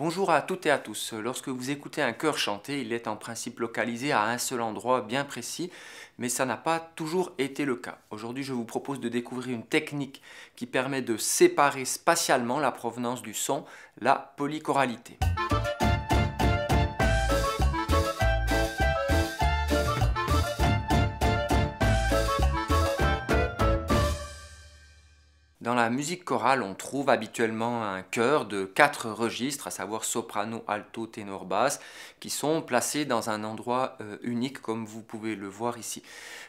Bonjour à toutes et à tous. Lorsque vous écoutez un chœur chanter, il est en principe localisé à un seul endroit bien précis, mais ça n'a pas toujours été le cas. Aujourd'hui, je vous propose de découvrir une technique qui permet de séparer spatialement la provenance du son, la polychoralité. Dans la musique chorale, on trouve habituellement un chœur de quatre registres, à savoir soprano, alto, ténor, basse, qui sont placés dans un endroit euh, unique, comme vous pouvez le voir ici.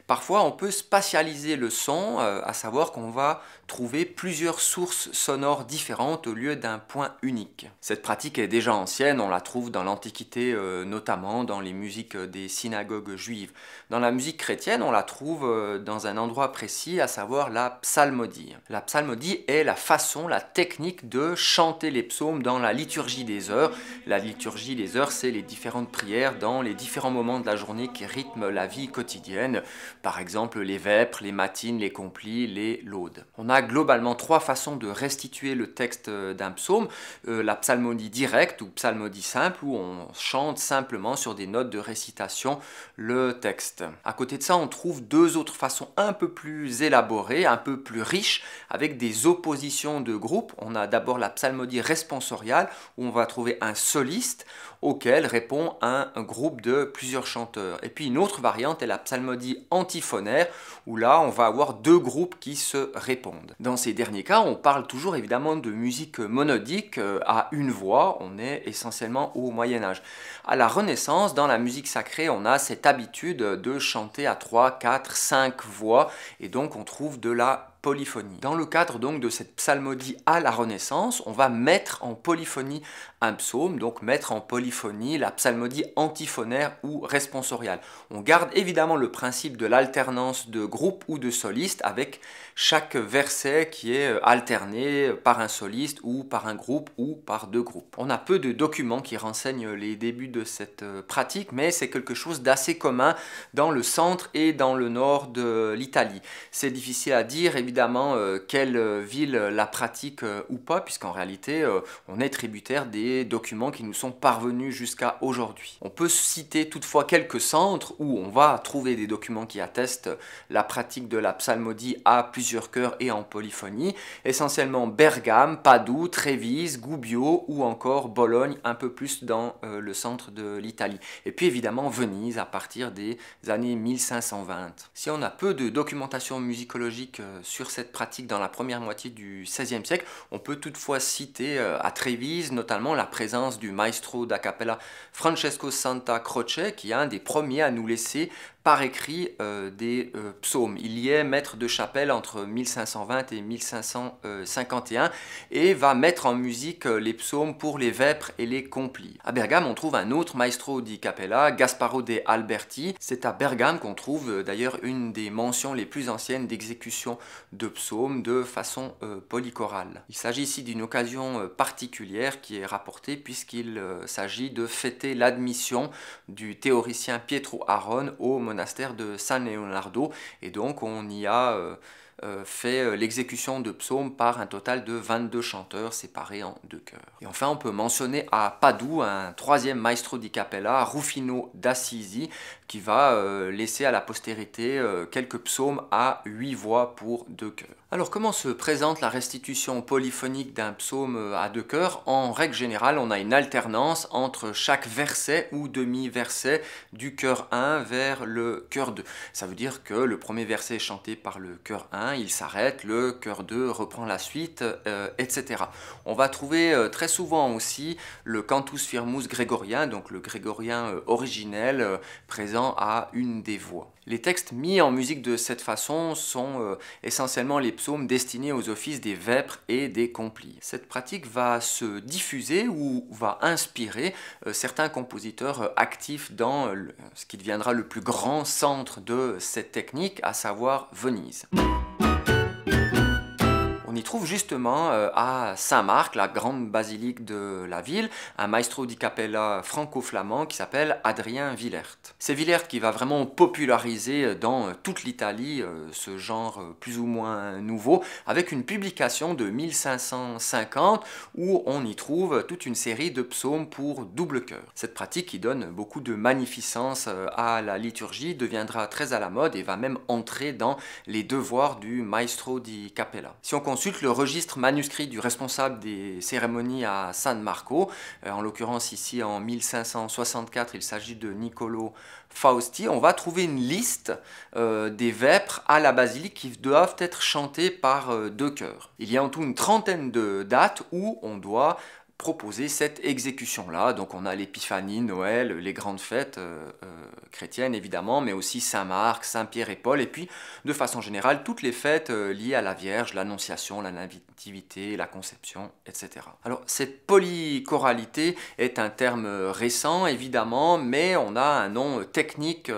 Parfois, on peut spatialiser le son, euh, à savoir qu'on va trouver plusieurs sources sonores différentes au lieu d'un point unique. Cette pratique est déjà ancienne, on la trouve dans l'Antiquité, euh, notamment dans les musiques des synagogues juives. Dans la musique chrétienne, on la trouve dans un endroit précis, à savoir la psalmodie. La psalmodie dit est la façon, la technique de chanter les psaumes dans la liturgie des heures. La liturgie des heures, c'est les différentes prières dans les différents moments de la journée qui rythment la vie quotidienne, par exemple les vêpres, les matines, les complis, les laudes. On a globalement trois façons de restituer le texte euh, d'un psaume, euh, la psalmodie directe ou psalmodie simple, où on chante simplement sur des notes de récitation le texte. À côté de ça, on trouve deux autres façons un peu plus élaborées, un peu plus riches, avec des oppositions de groupes. On a d'abord la psalmodie responsoriale où on va trouver un soliste auquel répond un, groupe de plusieurs chanteurs. Et puis une autre variante est la psalmodie antiphonaire où là on va avoir deux groupes qui se répondent. Dans ces derniers cas, on parle toujours évidemment de musique monodique euh, à une voix. On est essentiellement au Moyen Âge. À la Renaissance, dans la musique sacrée, on a cette habitude de chanter à 3, 4, 5 voix et donc on trouve de la polyphonie. Dans le cadre donc de cette psalmodie à la Renaissance, on va mettre en polyphonie un psaume, donc mettre en polyphonie la psalmodie antiphonaire ou responsoriale. On garde évidemment le principe de l'alternance de groupe ou de soliste avec chaque verset qui est euh, alterné par un soliste ou par un groupe ou par deux groupes. On a peu de documents qui renseignent les débuts de cette euh, pratique, mais c'est quelque chose d'assez commun dans le centre et dans le nord de l'Italie. C'est difficile à dire, évidemment, évidemment euh, quelle ville la pratique euh, ou pas, puisqu'en réalité, euh, on est tributaire des documents qui nous sont parvenus jusqu'à aujourd'hui. On peut citer toutefois quelques centres où on va trouver des documents qui attestent la pratique de la psalmodie à plusieurs chœurs et en polyphonie, essentiellement Bergame, Padoue, Trévise, Gubbio ou encore Bologne, un peu plus dans le centre de l'Italie. Et puis évidemment Venise à partir des années 1520. Si on a peu de documentation musicologique sur cette pratique dans la première moitié du XVIe siècle. On peut toutefois citer euh, à Trévise notamment la présence du maestro da cappella Francesco Santa Croce qui est un des premiers à nous laisser par écrit euh, des euh, psaumes. Il y est maître de chapelle entre 1520 et 1551 euh, et va mettre en musique les psaumes pour les vêpres et les complis. À Bergame, on trouve un autre maestro di cappella, Gasparo de Alberti. C'est à Bergame qu'on trouve d'ailleurs une des mentions les plus anciennes d'exécution de psaumes de façon polychorale. Il s'agit ici d'une occasion particulière qui est rapportée puisqu'il s'agit de fêter l'admission du théoricien Pietro Aron au monastère de San Leonardo et donc on y a euh, euh, fait euh, l'exécution de psaumes par un total de 22 chanteurs séparés en deux chœurs. Et enfin, on peut mentionner à Padoue un troisième maestro di cappella, Rufino d'Assisi, qui va euh, laisser à la postérité euh, quelques psaumes à huit voix pour deux chœurs. Alors comment se présente la restitution polyphonique d'un psaume euh, à deux chœurs En règle générale, on a une alternance entre chaque verset ou demi-verset du chœur 1 vers le chœur 2. Ça veut dire que le premier verset est chanté par le chœur 1, il s'arrête, le chœur 2 reprend la suite, etc. On va trouver très souvent aussi le cantus firmus grégorien, donc le grégorien originel présent à une des voix. Les textes mis en musique de cette façon sont euh, essentiellement les psaumes destinés aux offices des vêpres et des complis. Cette pratique va se diffuser ou va inspirer euh, certains compositeurs euh, actifs dans ce qui deviendra le plus grand centre de cette technique, à savoir Venise on y trouve justement euh, à Saint-Marc, la grande basilique de la ville, un maestro di cappella franco-flamand qui s'appelle Adrien Villert. C'est Villert qui va vraiment populariser dans toute l'Italie euh, ce genre euh, plus ou moins nouveau, avec une publication de 1550 où on y trouve toute une série de psaumes pour double cœur. Cette pratique qui donne beaucoup de magnificence à la liturgie deviendra très à la mode et va même entrer dans les devoirs du maestro di cappella. Si on Ensuite, le registre manuscrit du responsable des cérémonies à San Marco. Euh, en l'occurrence, ici en 1564, il s'agit de Niccolo Fausti. On va trouver une liste euh, des vêpres à la basilique qui doivent être chantées par euh, deux chœurs. Il y a en tout une trentaine de dates où on doit proposer cette exécution-là. Donc on a l'épiphanie, Noël, les grandes fêtes euh, euh, chrétiennes évidemment, mais aussi Saint-Marc, Saint-Pierre et Paul, et puis de façon générale toutes les fêtes euh, liées à la Vierge, l'Annonciation, la Nativité, la Conception, etc. Alors cette polychoralité est un terme récent évidemment, mais on a un nom technique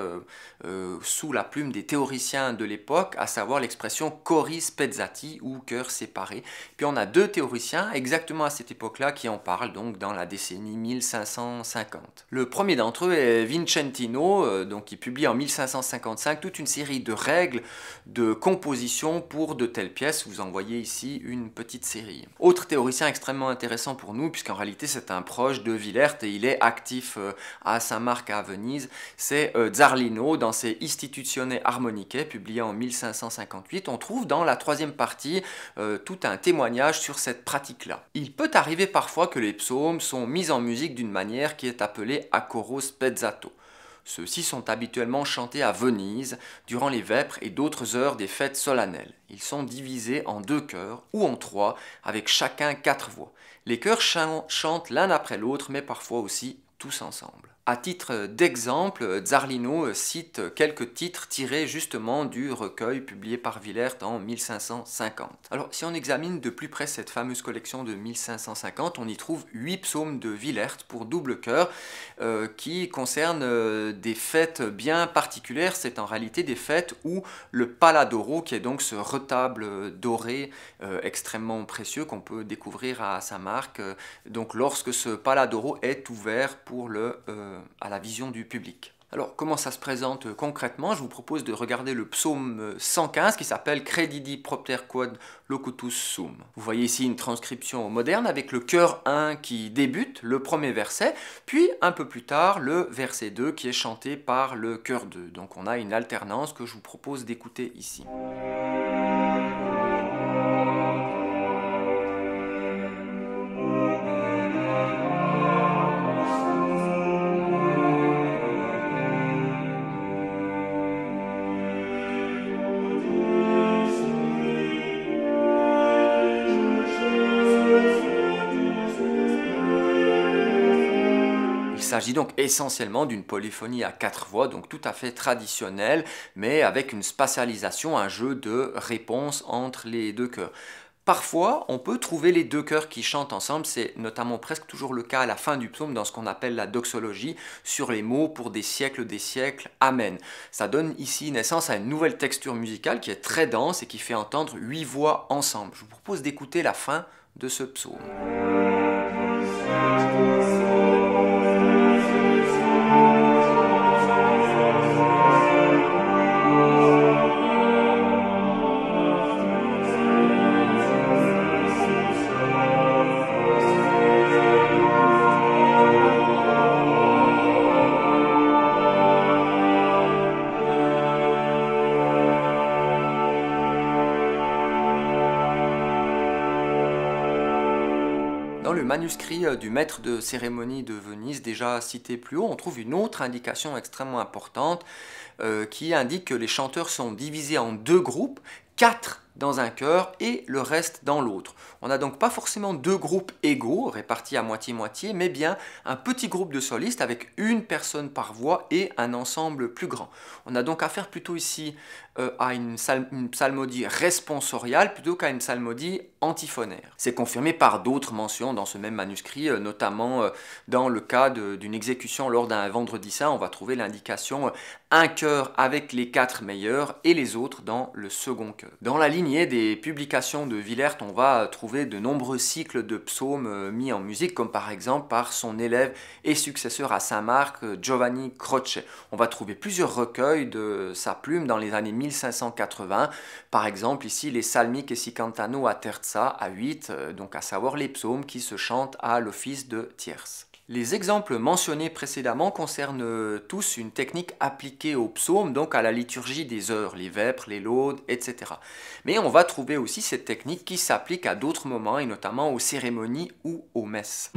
sous la plume des théoriciens de l'époque, à savoir l'expression choris pezzati ou cœur séparé. Puis on a deux théoriciens exactement à cette époque-là qui ont on parle donc dans la décennie 1550. Le premier d'entre eux est Vincentino, euh, donc qui publie en 1555 toute une série de règles de composition pour de telles pièces. Vous en voyez ici une petite série. Autre théoricien extrêmement intéressant pour nous, puisqu'en réalité c'est un proche de Villert et il est actif euh, à Saint-Marc à Venise, c'est euh, Zarlino dans ses Institutione harmoniques publié en 1558. On trouve dans la troisième partie tout un témoignage sur cette pratique-là. Il peut arriver parfois que les psaumes sont mis en musique d'une manière qui est appelée a pezzato Ceux-ci sont habituellement chantés à Venise durant les vêpres et d'autres heures des fêtes solennelles. Ils sont divisés en deux chœurs ou en trois avec chacun quatre voix. Les chœurs chantent l'un après l'autre mais parfois aussi tous ensemble. À titre d'exemple, Zarlino euh, cite quelques titres tirés justement du recueil publié par Willert en 1550. Alors si on examine de plus près cette fameuse collection de 1550, on y trouve huit psaumes de Willert pour double Cœur, euh, qui concernent euh, des fêtes bien particulières. C'est en réalité des fêtes où le paladoro, qui est donc ce retable doré extrêmement précieux qu'on peut découvrir à Saint-Marc, donc lorsque ce paladoro est ouvert pour le euh, à la vision du public. Alors comment ça se présente euh, concrètement Je vous propose de regarder le psaume 115 euh, qui s'appelle Credidi propter quod locutus sum. Vous voyez ici une transcription moderne avec le chœur 1 qui débute, le premier verset, puis un peu plus tard le verset 2 qui est chanté par le chœur 2. Donc on a une alternance que je vous propose d'écouter ici. s'agit donc essentiellement d'une polyphonie à quatre voix, donc tout à fait traditionnelle, mais avec une spatialisation, un jeu de réponses entre les deux chœurs. Parfois, on peut trouver les deux chœurs qui chantent ensemble, c'est notamment presque toujours le cas à la fin du psaume dans ce qu'on appelle la doxologie, sur les mots pour des siècles des siècles, Amen. Ça donne ici naissance à une nouvelle texture musicale qui est très dense et qui fait entendre huit voix ensemble. Je vous propose d'écouter la fin de ce psaume. le manuscrit euh, du maître de cérémonie de Venise, déjà cité plus haut, on trouve une autre indication extrêmement importante euh, qui indique que les chanteurs sont divisés en deux groupes, quatre dans un cœur et le reste dans l'autre. On n'a donc pas forcément deux groupes égaux répartis à moitié-moitié, mais bien un petit groupe de solistes avec une personne par voix et un ensemble plus grand. On a donc affaire plutôt ici euh, à une, psalmodie responsoriale plutôt qu'à une psalmodie antiphonaire. C'est confirmé par d'autres mentions dans ce même manuscrit, euh, notamment euh, dans le cas d'une exécution lors d'un vendredi saint, on va trouver l'indication un cœur avec les quatre meilleurs et les autres dans le second cœur. Dans la ligne lignée des publications de Villert, on va trouver de nombreux cycles de psaumes euh, mis en musique, comme par exemple par son élève et successeur à Saint-Marc, euh, Giovanni Croce. On va trouver plusieurs recueils de sa plume dans les années 1580, par exemple ici les Salmiques et Sicantano cantano a terza à 8, euh, donc à savoir les psaumes qui se chantent à l'office de tierce. Les exemples mentionnés précédemment concernent euh, tous une technique appliquée au psaume, donc à la liturgie des heures, les vêpres, les laudes, etc. Mais on va trouver aussi cette technique qui s'applique à d'autres moments, et notamment aux cérémonies ou aux messes.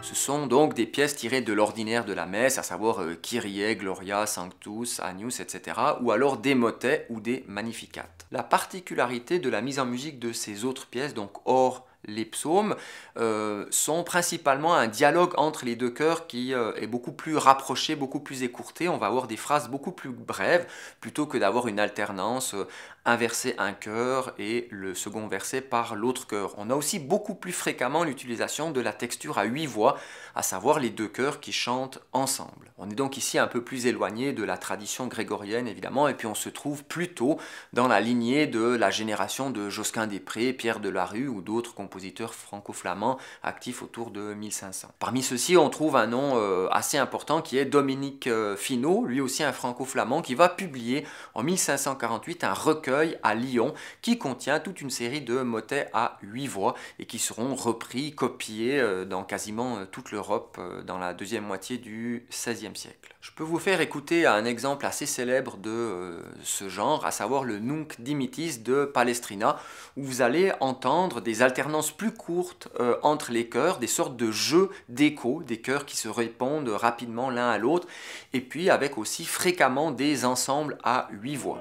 Ce sont donc des pièces tirées de l'ordinaire de la messe, à savoir euh, Kyrie, Gloria, Sanctus, Agnus, etc., ou alors des motets ou des magnificates. La particularité de la mise en musique de ces autres pièces, donc or, les psaumes euh, sont principalement un dialogue entre les deux cœurs qui euh, est beaucoup plus rapproché, beaucoup plus écourté. On va avoir des phrases beaucoup plus brèves plutôt que d'avoir une alternance euh, un verset un chœur et le second verset par l'autre cœur. On a aussi beaucoup plus fréquemment l'utilisation de la texture à huit voix, à savoir les deux chœurs qui chantent ensemble. On est donc ici un peu plus éloigné de la tradition grégorienne évidemment, et puis on se trouve plutôt dans la lignée de la génération de Josquin Després, Pierre Delarue ou d'autres compositeurs franco-flamands actifs autour de 1500. Parmi ceux-ci, on trouve un nom euh, assez important qui est Dominique euh, Finot, lui aussi un franco-flamand, qui va publier en 1548 un recueil à Lyon qui contient toute une série de motets à huit voix et qui seront repris, copiés euh, dans quasiment euh, toute l'Europe euh, dans la deuxième moitié du XVIe siècle. Je peux vous faire écouter un exemple assez célèbre de ce genre, à savoir le Nunc Dimittis de Palestrina, où vous allez entendre des alternances plus courtes entre les chœurs, des sortes de jeux d'écho, des chœurs qui se répondent rapidement l'un à l'autre, et puis avec aussi fréquemment des ensembles à huit voix.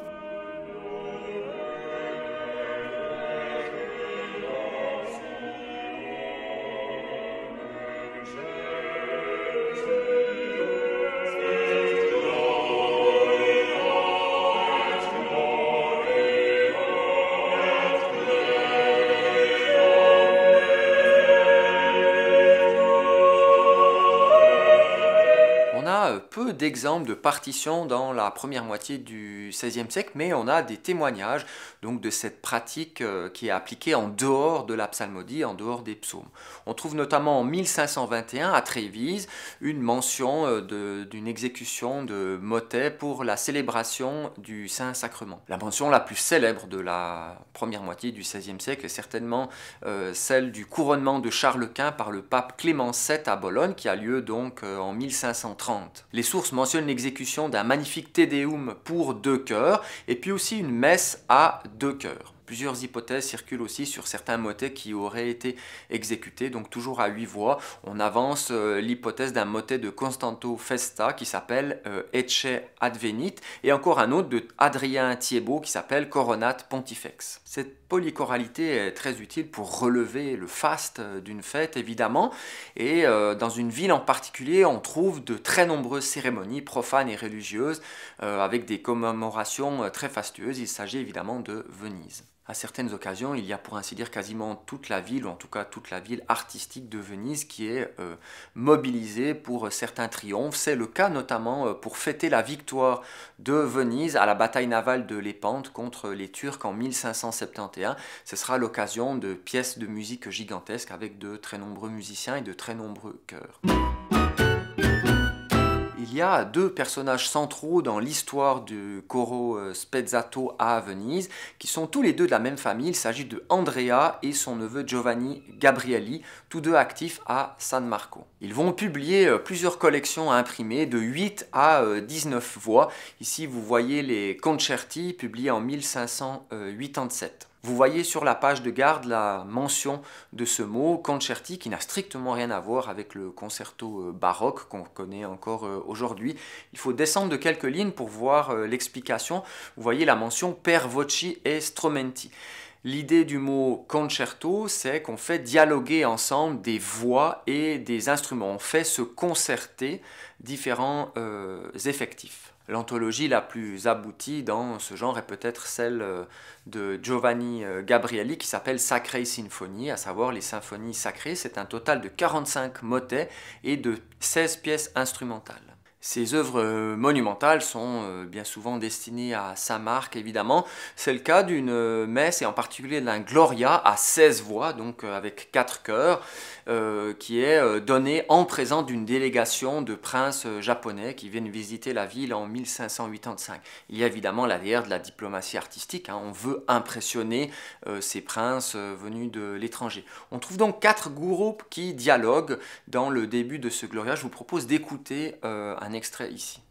exemple de partition dans la première moitié du XVIe siècle, mais on a des témoignages donc, de cette pratique euh, qui est appliquée en dehors de la psalmodie, en dehors des psaumes. On trouve notamment en 1521 à Trévise une mention euh, d'une exécution de motet pour la célébration du Saint-Sacrement. La mention la plus célèbre de la première moitié du XVIe siècle est certainement euh, celle du couronnement de Charles Quint par le pape Clément VII à Bologne qui a lieu donc en 1530. Les sources mentionne l'exécution d'un magnifique Te Deum pour deux chœurs et puis aussi une messe à deux chœurs. Plusieurs hypothèses circulent aussi sur certains motets qui auraient été exécutés, donc toujours à huit voix. On avance euh, l'hypothèse d'un motet de Constanto Festa qui s'appelle euh, Ecce Advenit et encore un autre de Adrien Thiebaud qui s'appelle Coronat Pontifex. Cette polychoralité est très utile pour relever le faste euh, d'une fête évidemment et dans une ville en particulier on trouve de très nombreuses cérémonies profanes et religieuses avec des commémorations très fastueuses. Il s'agit évidemment de Venise à certaines occasions, il y a pour ainsi dire quasiment toute la ville, ou en tout cas toute la ville artistique de Venise qui est euh, mobilisée pour euh, certains triomphes. C'est le cas notamment euh, pour fêter la victoire de Venise à la bataille navale de Lépante contre les Turcs en 1571. Ce sera l'occasion de pièces de musique gigantesques avec de très nombreux musiciens et de très nombreux chœurs il y a deux personnages centraux dans l'histoire du coro euh, Spezzato à Venise, qui sont tous les deux de la même famille. Il s'agit de Andrea et son neveu Giovanni Gabrielli, tous deux actifs à San Marco. Ils vont publier euh, plusieurs collections à imprimer de 8 à 19 euh, voix. Ici, vous voyez les concerti publiés en 1587. Vous voyez sur la page de garde la mention de ce mot concerti qui n'a strictement rien à voir avec le concerto euh, baroque qu'on connaît encore euh, aujourd'hui. Il faut descendre de quelques lignes pour voir euh, l'explication. Vous voyez la mention per voci et strumenti. L'idée du mot concerto, c'est qu'on fait dialoguer ensemble des voix et des instruments. On fait se concerter différents euh, effectifs. L'anthologie la plus aboutie dans ce genre est peut-être celle euh, de Giovanni euh, Gabrielli qui s'appelle Sacré Symphonie, à savoir les symphonies sacrées. C'est un total de 45 motets et de 16 pièces instrumentales. Ces œuvres euh, monumentales sont euh, bien souvent destinées à sa marque, évidemment. C'est le cas d'une euh, messe, et en particulier d'un Gloria à 16 voix, donc avec 4 chœurs, qui est donné en présence d'une délégation de princes japonais qui viennent visiter la ville en 1585. Il y a évidemment l'air de la diplomatie artistique, hein. on veut impressionner ces princes venus de l'étranger. On trouve donc quatre groupes qui dialoguent dans le début de ce Gloria. Je vous propose d'écouter un un extrait ici.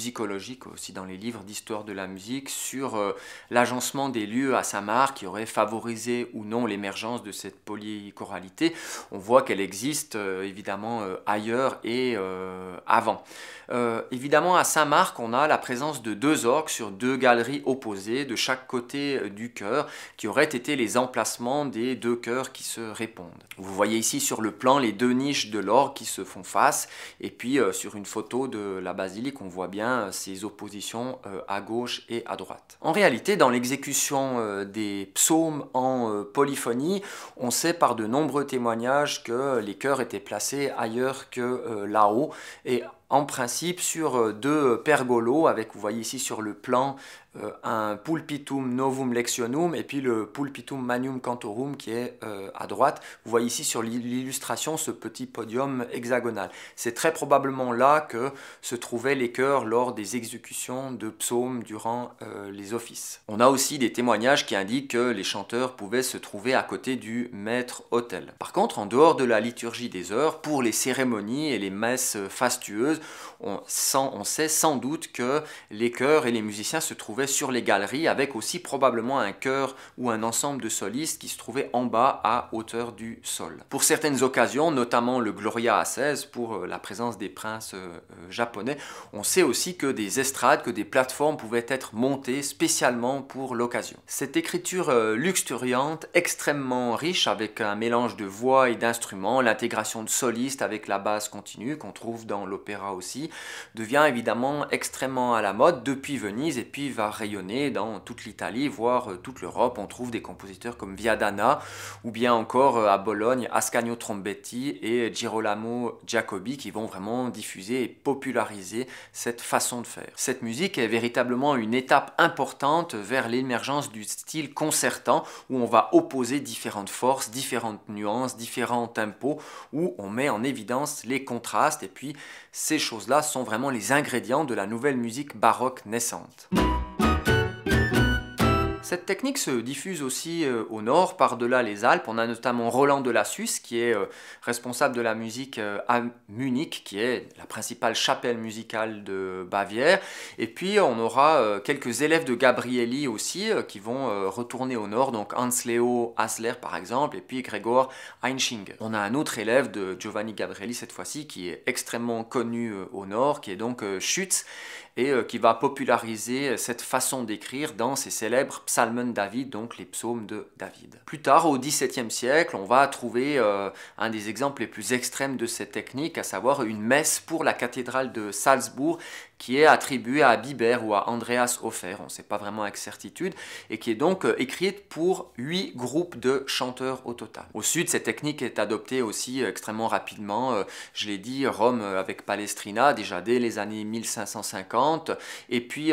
musicologique aussi dans les livres d'histoire de la musique sur euh, l'agencement des lieux à Saint-Marc qui aurait favorisé ou non l'émergence de cette polychoralité. On voit qu'elle existe euh, évidemment euh, ailleurs et avant. évidemment à Saint-Marc on a la présence de deux orgues sur deux galeries opposées de chaque côté du chœur qui auraient été les emplacements des deux chœurs qui se répondent. Vous voyez ici sur le plan les deux niches de l'orgue qui se font face et puis sur une photo de la basilique on voit bien ses euh, ces oppositions euh, à gauche et à droite. En réalité, dans l'exécution euh, des psaumes en polyphonie, on sait par de nombreux témoignages que les chœurs étaient placés ailleurs que là-haut et en principe sur deux pergolos avec, vous voyez ici sur le plan, euh, un pulpitum novum lectionum et puis le pulpitum manium cantorum qui est euh, à droite. Vous voyez ici sur l'illustration ce petit podium hexagonal. C'est très probablement là que se trouvaient les chœurs lors des exécutions de psaumes durant euh, les offices. On a aussi des témoignages qui indiquent que les chanteurs pouvaient se trouver à côté du maître autel. Par contre, en dehors de la liturgie des heures, pour les cérémonies et les messes fastueuses, on, on sait sans doute que les chœurs et les musiciens se trouvaient sur les galeries, avec aussi probablement un chœur ou un ensemble de solistes qui se trouvaient en bas à hauteur du sol. Pour certaines occasions, notamment le Gloria à 16 pour euh, la présence des princes euh, euh, japonais, on sait aussi que des estrades, que des plateformes pouvaient être montées spécialement pour l'occasion. Cette écriture luxuriante, extrêmement riche, avec un mélange de voix et d'instruments, l'intégration de solistes avec la basse continue qu'on trouve dans l'opéra aussi, devient évidemment extrêmement à la mode depuis Venise et puis va rayonner dans toute l'Italie, voire euh, toute l'Europe. On trouve des compositeurs comme Viadana ou bien encore euh, à Bologne Ascanio Trombetti et Girolamo Giacobbi qui vont vraiment diffuser et populariser cette façon de faire. Cette musique est véritablement une étape importante vers l'émergence du style concertant où on va opposer différentes forces, différentes nuances, différents tempos, où on met en évidence les contrastes et puis ces choses-là sont vraiment les ingrédients de la nouvelle musique baroque naissante. Cette technique se diffuse aussi euh, au nord, par-delà les Alpes. On a notamment Roland de la Suisse, qui est euh, responsable de la musique euh, à Munich, qui est la principale chapelle musicale de Bavière. Et puis on aura quelques élèves de Gabrielli aussi, qui vont retourner au nord, donc Hans-Leo Hasler par exemple, et puis Gregor Einschinger. On a un autre élève de Giovanni Gabrielli cette fois-ci, qui est extrêmement connu au nord, qui est donc Schütz, et euh, qui va populariser cette façon d'écrire dans ses célèbres de David, donc les psaumes de David. Plus tard, au XVIIe siècle, on va trouver euh, un des exemples les plus extrêmes de cette technique, à savoir une messe pour la cathédrale de Salzbourg qui est attribuée à Biber ou à Andreas Hofer, on ne sait pas vraiment avec certitude, et qui est donc euh, écrite pour huit groupes de chanteurs au total. Au sud, cette technique est adoptée aussi euh, extrêmement rapidement, euh, je l'ai dit, Rome avec Palestrina, déjà dès les années 1550, et puis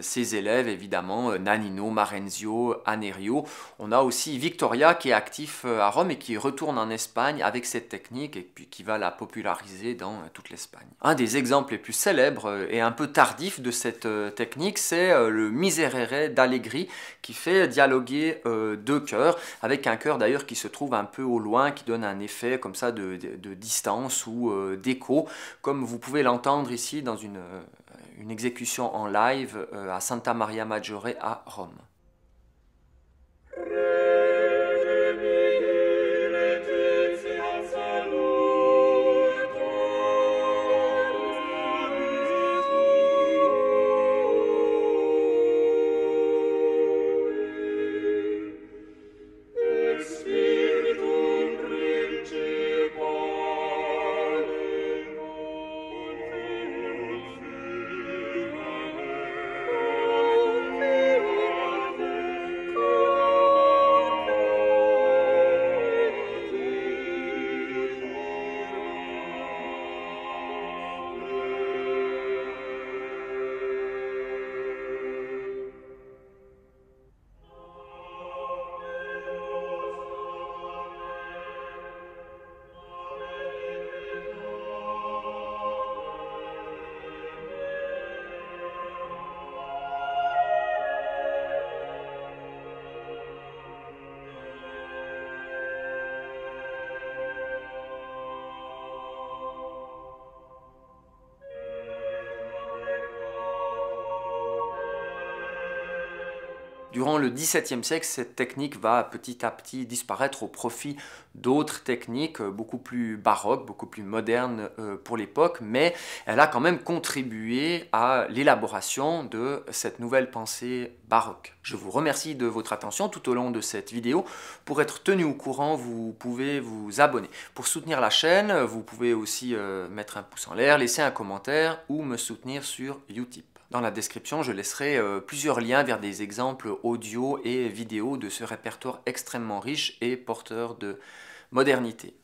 ses élèves évidemment, Nanino, Marenzio, Anerio. On a aussi Victoria qui est actif à Rome et qui retourne en Espagne avec cette technique et puis qui va la populariser dans toute l'Espagne. Un des exemples les plus célèbres et un peu tardif de cette euh, technique, c'est euh, le Miserere d'Allegri qui fait dialoguer euh, deux cœurs, avec un cœur d'ailleurs qui se trouve un peu au loin, qui donne un effet comme ça de, distance ou d'écho, comme vous pouvez l'entendre ici dans une exécution en live à Santa Maria Maggiore à Rome. Durant le XVIIe siècle, cette technique va petit à petit disparaître au profit d'autres techniques euh, beaucoup plus baroques, beaucoup plus modernes euh, pour l'époque, mais elle a quand même contribué à l'élaboration de cette nouvelle pensée baroque. Je vous remercie de votre attention tout au long de cette vidéo. Pour être tenu au courant, vous pouvez vous abonner. Pour soutenir la chaîne, vous pouvez aussi euh, mettre un pouce en l'air, laisser un commentaire ou me soutenir sur YouTube. Dans la description, je laisserai euh, plusieurs liens vers des exemples audio et vidéo de ce répertoire extrêmement riche et porteur de modernité.